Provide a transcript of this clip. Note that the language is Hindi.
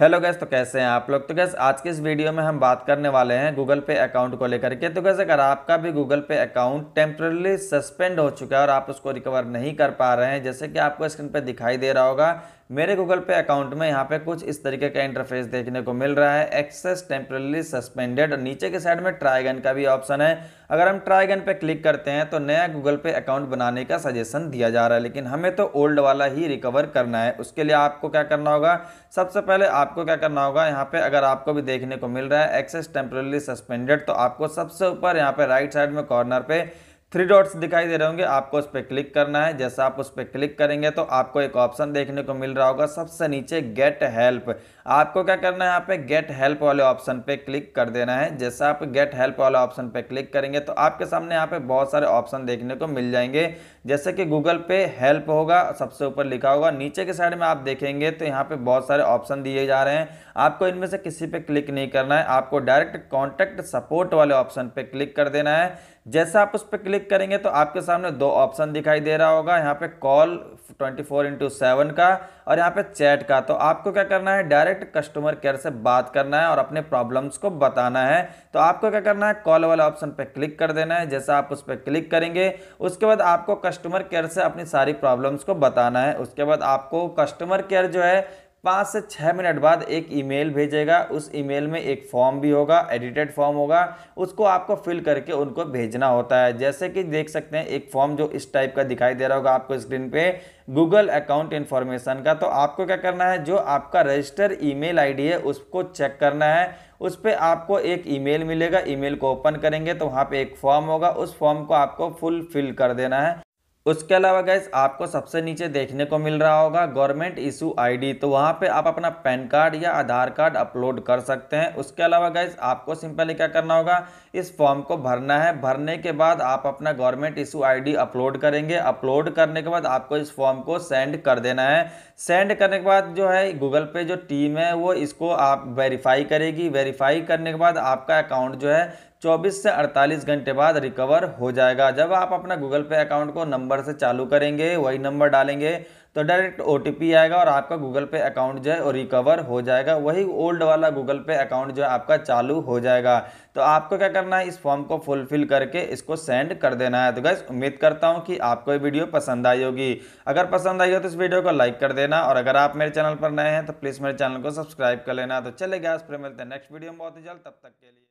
हेलो गैस तो कैसे हैं आप लोग तो गैस आज के इस वीडियो में हम बात करने वाले हैं गूगल पे अकाउंट को लेकर के तो गैस अगर आपका भी गूगल पे अकाउंट टेम्प्रेरली सस्पेंड हो चुका है और आप उसको रिकवर नहीं कर पा रहे हैं जैसे कि आपको स्क्रीन पे दिखाई दे रहा होगा मेरे गूगल पे अकाउंट में यहाँ पे कुछ इस तरीके का इंटरफेस देखने को मिल रहा है एक्सेस टेम्परली सस्पेंडेड और नीचे के साइड में ट्राइगन का भी ऑप्शन है अगर हम ट्राइगन पे क्लिक करते हैं तो नया गूगल पे अकाउंट बनाने का सजेशन दिया जा रहा है लेकिन हमें तो ओल्ड वाला ही रिकवर करना है उसके लिए आपको क्या करना होगा सबसे पहले आप आपको क्या करना होगा यहाँ पे अगर आपको भी देखने को मिल रहा है एक्सेस टेम्परली सस्पेंडेड तो आपको सबसे ऊपर यहाँ पे राइट साइड में कॉर्नर पे थ्री डॉट्स दिखाई दे रहे होंगे आपको उस पर क्लिक करना है जैसा आप उस पर क्लिक करेंगे तो आपको एक ऑप्शन देखने को मिल रहा होगा सबसे नीचे गेट हेल्प आपको क्या करना है यहाँ पे गेट हेल्प वाले ऑप्शन पे क्लिक कर देना है जैसा आप गेट हेल्प वाले ऑप्शन पे क्लिक करेंगे तो आपके सामने यहाँ पे बहुत सारे ऑप्शन देखने को मिल जाएंगे जैसे कि गूगल पे हेल्प होगा सबसे ऊपर लिखा होगा नीचे के साइड में आप देखेंगे तो यहाँ पे बहुत सारे ऑप्शन दिए जा रहे हैं आपको इनमें से किसी पे क्लिक नहीं करना है आपको डायरेक्ट कॉन्टैक्ट सपोर्ट वाले ऑप्शन पे क्लिक कर देना है जैसा आप उस पर क्लिक करेंगे तो आपके सामने दो ऑप्शन दिखाई दे रहा होगा यहाँ पे कॉल 24 फोर इंटू सेवन का और यहाँ पे चैट का तो आपको क्या करना है डायरेक्ट कस्टमर केयर से बात करना है और अपने प्रॉब्लम्स को बताना है तो आपको क्या करना है कॉल वाला ऑप्शन पे क्लिक कर देना है जैसा आप उस पर क्लिक करेंगे उसके बाद आपको कस्टमर केयर से अपनी सारी प्रॉब्लम्स को बताना है उसके बाद आपको कस्टमर केयर जो है पाँच से छः मिनट बाद एक ईमेल भेजेगा उस ईमेल में एक फॉर्म भी होगा एडिटेड फॉर्म होगा उसको आपको फिल करके उनको भेजना होता है जैसे कि देख सकते हैं एक फॉर्म जो इस टाइप का दिखाई दे रहा होगा आपको स्क्रीन पे गूगल अकाउंट इन्फॉर्मेशन का तो आपको क्या करना है जो आपका रजिस्टर ईमेल आईडी है उसको चेक करना है उस पर आपको एक ईमेल मिलेगा ईमेल को ओपन करेंगे तो वहाँ पे एक फॉर्म होगा उस फॉर्म को आपको फुल फिल कर देना है उसके अलावा गैस आपको सबसे नीचे देखने को मिल रहा होगा गवर्नमेंट इशू आईडी तो वहाँ पे आप अपना पैन कार्ड या आधार कार्ड अपलोड कर सकते हैं उसके अलावा गैस आपको सिंपली क्या करना होगा इस फॉर्म को भरना है भरने के बाद आप अपना गवर्नमेंट इशू आईडी अपलोड करेंगे अपलोड करने के बाद आपको इस फॉर्म को सेंड कर देना है सेंड करने के बाद जो है गूगल पे जो टीम है वो इसको आप वेरीफाई करेगी वेरीफाई करने के बाद आपका अकाउंट जो है 24 से 48 घंटे बाद रिकवर हो जाएगा जब आप अपना गूगल पे अकाउंट को नंबर से चालू करेंगे वही नंबर डालेंगे तो डायरेक्ट ओ आएगा और आपका गूगल पे अकाउंट जो है वो रिकवर हो जाएगा वही ओल्ड वाला गूगल पे अकाउंट जो है आपका चालू हो जाएगा तो आपको क्या करना है इस फॉर्म को फुलफिल करके इसको सेंड कर देना है तो गैस उम्मीद करता हूँ कि आपको ये वीडियो पसंद आई होगी अगर पसंद आई हो तो इस वीडियो को लाइक कर देना और अगर आप मेरे चैनल पर नए हैं तो प्लीज़ मेरे चैनल को सब्सक्राइब कर लेना तो चले गैस फिर मिलते हैं नेक्स्ट वीडियो में बहुत ही जल्द तब तक के लिए